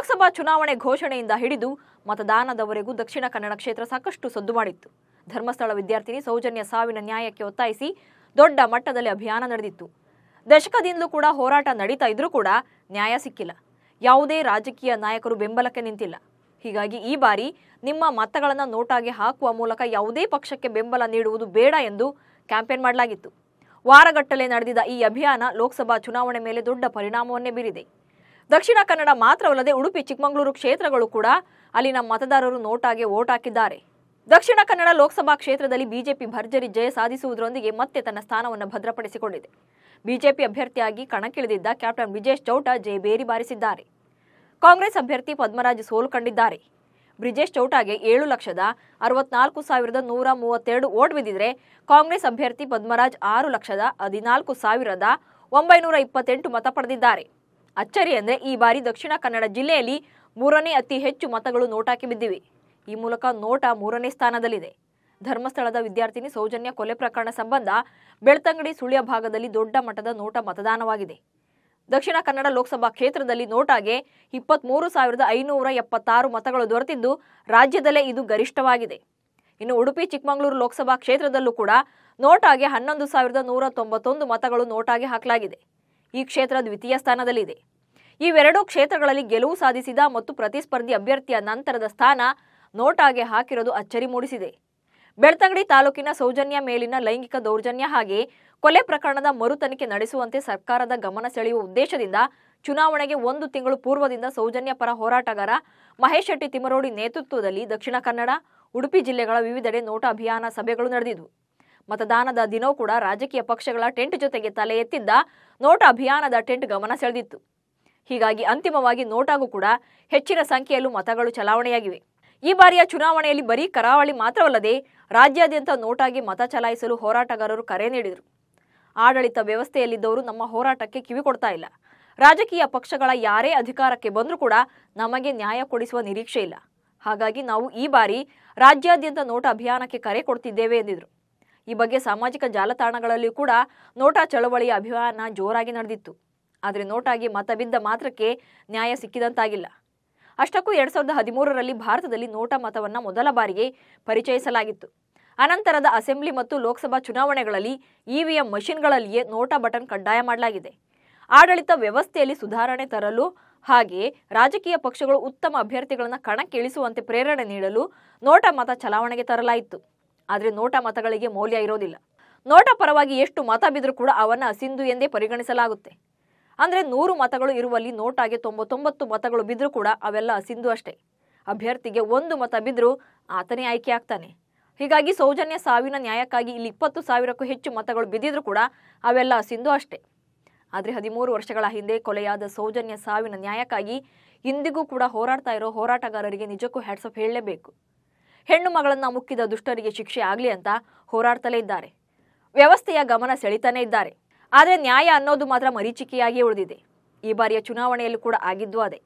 ಲೋಕಸಭಾ ಚುನಾವಣೆ ಘೋಷಣೆಯಿಂದ ಹಿಡಿದು ಮತದಾನದವರೆಗೂ ದಕ್ಷಿಣ ಕನ್ನಡ ಕ್ಷೇತ್ರ ಸಾಕಷ್ಟು ಸದ್ದು ಮಾಡಿತ್ತು ಧರ್ಮಸ್ಥಳ ವಿದ್ಯಾರ್ಥಿನಿ ಸೌಜನ್ಯ ಸಾವಿನ ನ್ಯಾಯಕ್ಕೆ ಒತ್ತಾಯಿಸಿ ದೊಡ್ಡ ಮಟ್ಟದಲ್ಲಿ ಅಭಿಯಾನ ನಡೆದಿತ್ತು ದಶಕದಿಂದಲೂ ಕೂಡ ಹೋರಾಟ ನಡೀತಾ ಇದ್ರೂ ಕೂಡ ನ್ಯಾಯ ಸಿಕ್ಕಿಲ್ಲ ಯಾವುದೇ ರಾಜಕೀಯ ನಾಯಕರು ಬೆಂಬಲಕ್ಕೆ ನಿಂತಿಲ್ಲ ಹೀಗಾಗಿ ಈ ಬಾರಿ ನಿಮ್ಮ ಮತಗಳನ್ನು ನೋಟಾಗೆ ಹಾಕುವ ಮೂಲಕ ಯಾವುದೇ ಪಕ್ಷಕ್ಕೆ ಬೆಂಬಲ ನೀಡುವುದು ಬೇಡ ಎಂದು ಕ್ಯಾಂಪೇನ್ ಮಾಡಲಾಗಿತ್ತು ವಾರಗಟ್ಟಲೆ ನಡೆದಿದ್ದ ಈ ಅಭಿಯಾನ ಲೋಕಸಭಾ ಚುನಾವಣೆ ಮೇಲೆ ದೊಡ್ಡ ಪರಿಣಾಮವನ್ನೇ ಬೀರಿದೆ ದಕ್ಷಿಣ ಕನ್ನಡ ಮಾತ್ರವಲ್ಲದೆ ಉಡುಪಿ ಚಿಕ್ಕಮಗಳೂರು ಕ್ಷೇತ್ರಗಳು ಕೂಡ ಅಲ್ಲಿನ ಮತದಾರರು ನೋಟಾಗೆ ವೋಟ್ ಹಾಕಿದ್ದಾರೆ ದಕ್ಷಿಣ ಕನ್ನಡ ಲೋಕಸಭಾ ಕ್ಷೇತ್ರದಲ್ಲಿ ಬಿಜೆಪಿ ಭರ್ಜರಿ ಜಯ ಸಾಧಿಸುವುದರೊಂದಿಗೆ ಮತ್ತೆ ತನ್ನ ಸ್ಥಾನವನ್ನು ಭದ್ರಪಡಿಸಿಕೊಂಡಿದೆ ಬಿಜೆಪಿ ಅಭ್ಯರ್ಥಿಯಾಗಿ ಕಣಕ್ಕಿಳಿದಿದ್ದ ಕ್ಯಾಪ್ಟನ್ ಬ್ರಿಜೇಶ್ ಚೌಟಾ ಬೇರಿ ಬಾರಿಸಿದ್ದಾರೆ ಕಾಂಗ್ರೆಸ್ ಅಭ್ಯರ್ಥಿ ಪದ್ಮರಾಜ್ ಸೋಲು ಕಂಡಿದ್ದಾರೆ ಬ್ರಿಜೇಶ್ ಚೌಟಾಗೆ ಏಳು ಲಕ್ಷದ ಅರವತ್ನಾಲ್ಕು ಸಾವಿರದ ನೂರ ಮೂವತ್ತೆರಡು ಓಟ್ ಬಿದ್ದಿದ್ರೆ ಕಾಂಗ್ರೆಸ್ ಅಭ್ಯರ್ಥಿ ಪದ್ಮರಾಜ್ ಆರು ಲಕ್ಷದ ಹದಿನಾಲ್ಕು ಸಾವಿರದ ಒಂಬೈನೂರ ಇಪ್ಪತ್ತೆಂಟು ಮತ ಪಡೆದಿದ್ದಾರೆ ಅಚ್ಚರಿ ಅಂದರೆ ಈ ಬಾರಿ ದಕ್ಷಿಣ ಕನ್ನಡ ಜಿಲ್ಲೆಯಲ್ಲಿ ಮೂರನೇ ಅತಿ ಹೆಚ್ಚು ಮತಗಳು ನೋಟಾಕಿ ಬಿದ್ದಿವೆ ಈ ಮೂಲಕ ನೋಟ ಮೂರನೇ ಸ್ಥಾನದಲ್ಲಿದೆ ಧರ್ಮಸ್ಥಳದ ವಿದ್ಯಾರ್ಥಿನಿ ಸೌಜನ್ಯ ಕೊಲೆ ಪ್ರಕರಣ ಸಂಬಂಧ ಬೆಳ್ತಂಗಡಿ ಸುಳ್ಯ ಭಾಗದಲ್ಲಿ ದೊಡ್ಡ ಮಟ್ಟದ ನೋಟ ಮತದಾನವಾಗಿದೆ ದಕ್ಷಿಣ ಕನ್ನಡ ಲೋಕಸಭಾ ಕ್ಷೇತ್ರದಲ್ಲಿ ನೋಟಾಗೆ ಇಪ್ಪತ್ತ್ಮೂರು ಸಾವಿರದ ಐನೂರ ಎಪ್ಪತ್ತಾರು ಮತಗಳು ದೊರೆತಿದ್ದು ರಾಜ್ಯದಲ್ಲೇ ಇದು ಗರಿಷ್ಠವಾಗಿದೆ ಇನ್ನು ಉಡುಪಿ ಚಿಕ್ಕಮಗಳೂರು ಲೋಕಸಭಾ ಕ್ಷೇತ್ರದಲ್ಲೂ ಕೂಡ ನೋಟಾಗೆ ಹನ್ನೊಂದು ಸಾವಿರದ ನೂರ ತೊಂಬತ್ತೊಂದು ಮತಗಳು ನೋಟಾಗೆ ಹಾಕಲಾಗಿದೆ ಈ ಕ್ಷೇತ್ರ ದ್ವಿತೀಯ ಸ್ಥಾನದಲ್ಲಿದೆ ಇವೆರಡೂ ಕ್ಷೇತ್ರಗಳಲ್ಲಿ ಗೆಲುವು ಸಾಧಿಸಿದ ಮತ್ತು ಪ್ರತಿಸ್ಪರ್ಧಿ ಅಭ್ಯರ್ಥಿಯ ನಂತರದ ಸ್ಥಾನ ನೋಟಾಗೆ ಹಾಕಿರೋದು ಅಚ್ಚರಿ ಮೂಡಿಸಿದೆ ಬೆಳ್ತಂಗಡಿ ತಾಲೂಕಿನ ಸೌಜನ್ಯ ಮೇಲಿನ ಲೈಂಗಿಕ ದೌರ್ಜನ್ಯ ಹಾಗೆ ಕೊಲೆ ಪ್ರಕರಣದ ಮರು ತನಿಖೆ ನಡೆಸುವಂತೆ ಸರ್ಕಾರದ ಗಮನ ಸೆಳೆಯುವ ಉದ್ದೇಶದಿಂದ ಚುನಾವಣೆಗೆ ಒಂದು ತಿಂಗಳು ಪೂರ್ವದಿಂದ ಸೌಜನ್ಯ ಪರ ಹೋರಾಟಗಾರ ಮಹೇಶ್ ಶೆಟ್ಟಿ ತಿಮರೋಡಿ ನೇತೃತ್ವದಲ್ಲಿ ದಕ್ಷಿಣ ಕನ್ನಡ ಉಡುಪಿ ಜಿಲ್ಲೆಗಳ ವಿವಿಧೆಡೆ ನೋಟಾ ಅಭಿಯಾನ ಸಭೆಗಳು ನಡೆದಿದ್ದವು ಮತದಾನದ ದಿನವೂ ಕೂಡ ರಾಜಕೀಯ ಪಕ್ಷಗಳ ಟೆಂಟ್ ಜೊತೆಗೆ ತಲೆ ಎತ್ತಿದ್ದ ನೋಟ ಅಭಿಯಾನದ ಟೆಂಟ್ ಗಮನ ಸೆಳೆದಿತ್ತು ಹೀಗಾಗಿ ಅಂತಿಮವಾಗಿ ನೋಟಾಗೂ ಕೂಡ ಹೆಚ್ಚಿನ ಸಂಖ್ಯೆಯಲ್ಲೂ ಮತಗಳು ಚಲಾವಣೆಯಾಗಿವೆ ಈ ಬಾರಿಯ ಚುನಾವಣೆಯಲ್ಲಿ ಬರೀ ಕರಾವಳಿ ಮಾತ್ರವಲ್ಲದೆ ರಾಜ್ಯಾದ್ಯಂತ ನೋಟಾಗಿ ಮತ ಚಲಾಯಿಸಲು ಹೋರಾಟಗಾರರು ಕರೆ ನೀಡಿದರು ಆಡಳಿತ ವ್ಯವಸ್ಥೆಯಲ್ಲಿದ್ದವರು ನಮ್ಮ ಹೋರಾಟಕ್ಕೆ ಕಿವಿ ಕೊಡ್ತಾ ಇಲ್ಲ ರಾಜಕೀಯ ಪಕ್ಷಗಳ ಯಾರೇ ಅಧಿಕಾರಕ್ಕೆ ಬಂದರೂ ಕೂಡ ನಮಗೆ ನ್ಯಾಯ ಕೊಡಿಸುವ ನಿರೀಕ್ಷೆ ಇಲ್ಲ ಹಾಗಾಗಿ ನಾವು ಈ ಬಾರಿ ರಾಜ್ಯಾದ್ಯಂತ ನೋಟ ಅಭಿಯಾನಕ್ಕೆ ಕರೆ ಕೊಡ್ತಿದ್ದೇವೆ ಎಂದಿದ್ರು ಈ ಬಗ್ಗೆ ಸಾಮಾಜಿಕ ಜಾಲತಾಣಗಳಲ್ಲಿ ಕೂಡ ನೋಟಾ ಚಳವಳಿಯ ಅಭಿಯಾನ ಜೋರಾಗಿ ನಡೆದಿತ್ತು ಆದರೆ ನೋಟಾಗಿ ಮತ ಬಿದ್ದ ಮಾತ್ರಕ್ಕೆ ನ್ಯಾಯ ಸಿಕ್ಕಿದಂತಾಗಿಲ್ಲ ಅಷ್ಟಕ್ಕೂ ಎರಡ್ ಸಾವಿರದ ಹದಿಮೂರರಲ್ಲಿ ಭಾರತದಲ್ಲಿ ನೋಟಾ ಮತವನ್ನು ಮೊದಲ ಬಾರಿಗೆ ಪರಿಚಯಿಸಲಾಗಿತ್ತು ಅನಂತರದ ಅಸೆಂಬ್ಲಿ ಮತ್ತು ಲೋಕಸಭಾ ಚುನಾವಣೆಗಳಲ್ಲಿ ಇವಿಎಂ ಮಷಿನ್ಗಳಲ್ಲಿಯೇ ನೋಟಾ ಬಟನ್ ಕಡ್ಡಾಯ ಮಾಡಲಾಗಿದೆ ಆಡಳಿತ ವ್ಯವಸ್ಥೆಯಲ್ಲಿ ಸುಧಾರಣೆ ತರಲು ಹಾಗೆ ರಾಜಕೀಯ ಪಕ್ಷಗಳು ಉತ್ತಮ ಅಭ್ಯರ್ಥಿಗಳನ್ನು ಕಣಕ್ಕಿಳಿಸುವಂತೆ ಪ್ರೇರಣೆ ನೀಡಲು ನೋಟಾ ಮತ ಚಲಾವಣೆಗೆ ತರಲಾಯಿತು ಆದರೆ ನೋಟ ಮತಗಳಿಗೆ ಮೌಲ್ಯ ಇರೋದಿಲ್ಲ ನೋಟ ಪರವಾಗಿ ಎಷ್ಟು ಮತ ಬಿದ್ದರೂ ಕೂಡ ಅವನ್ನ ಸಿಂಧು ಎಂದೇ ಪರಿಗಣಿಸಲಾಗುತ್ತೆ ಅಂದರೆ ನೂರು ಮತಗಳು ಇರುವಲ್ಲಿ ನೋಟಾಗೆ ತೊಂಬತ್ತೊಂಬತ್ತು ಮತಗಳು ಬಿದ್ದರೂ ಕೂಡ ಅವೆಲ್ಲ ಸಿಂಧು ಅಷ್ಟೇ ಅಭ್ಯರ್ಥಿಗೆ ಒಂದು ಮತ ಬಿದ್ದರೂ ಆತನೇ ಆಯ್ಕೆ ಆಗ್ತಾನೆ ಹೀಗಾಗಿ ಸೌಜನ್ಯ ಸಾವಿನ ನ್ಯಾಯಕ್ಕಾಗಿ ಇಲ್ಲಿ ಇಪ್ಪತ್ತು ಸಾವಿರಕ್ಕೂ ಹೆಚ್ಚು ಮತಗಳು ಬಿದ್ದಿದ್ರೂ ಕೂಡ ಅವೆಲ್ಲ ಸಿಂಧು ಅಷ್ಟೇ ಆದರೆ ಹದಿಮೂರು ವರ್ಷಗಳ ಹಿಂದೆ ಕೊಲೆಯಾದ ಸೌಜನ್ಯ ಸಾವಿನ ನ್ಯಾಯಕ್ಕಾಗಿ ಇಂದಿಗೂ ಕೂಡ ಹೋರಾಡ್ತಾ ಇರೋ ಹೋರಾಟಗಾರರಿಗೆ ನಿಜಕ್ಕೂ ಹ್ಯಾಟ್ಸಪ್ ಹೇಳಲೇಬೇಕು ಹೆಣ್ಣು ಮಗಳನ್ನ ಮುಕ್ಕಿದ ದುಷ್ಟರಿಗೆ ಶಿಕ್ಷೆ ಆಗಲಿ ಅಂತ ಹೋರಾಡ್ತಲೇ ಇದ್ದಾರೆ ವ್ಯವಸ್ಥೆಯ ಗಮನ ಸೆಳಿತಾನೇ ಇದ್ದಾರೆ ಆದರೆ ನ್ಯಾಯ ಅನ್ನೋದು ಮಾತ್ರ ಮರೀಚಿಕೆಯಾಗಿ ಉಳಿದಿದೆ ಈ ಬಾರಿಯ ಚುನಾವಣೆಯಲ್ಲೂ ಕೂಡ ಆಗಿದ್ದು ಅದೇ